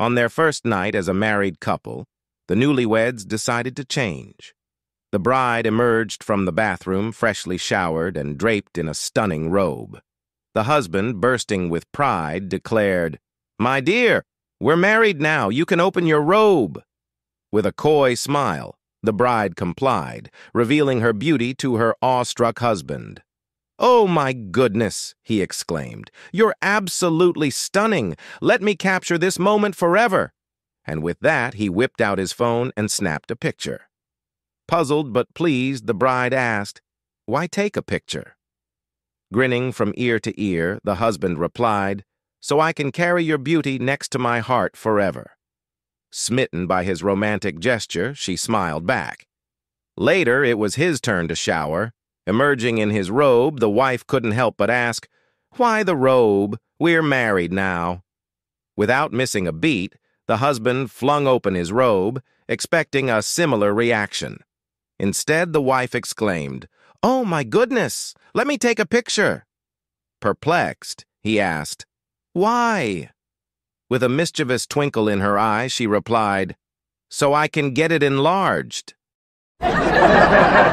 On their first night as a married couple, the newlyweds decided to change. The bride emerged from the bathroom freshly showered and draped in a stunning robe. The husband, bursting with pride, declared, My dear, we're married now. You can open your robe. With a coy smile, the bride complied, revealing her beauty to her awestruck husband. Oh my goodness, he exclaimed. You're absolutely stunning. Let me capture this moment forever. And with that, he whipped out his phone and snapped a picture. Puzzled but pleased, the bride asked, Why take a picture? Grinning from ear to ear, the husband replied, So I can carry your beauty next to my heart forever. Smitten by his romantic gesture, she smiled back. Later, it was his turn to shower, Emerging in his robe, the wife couldn't help but ask, Why the robe? We're married now. Without missing a beat, the husband flung open his robe, expecting a similar reaction. Instead, the wife exclaimed, Oh my goodness, let me take a picture. Perplexed, he asked, Why? With a mischievous twinkle in her eye, she replied, So I can get it enlarged.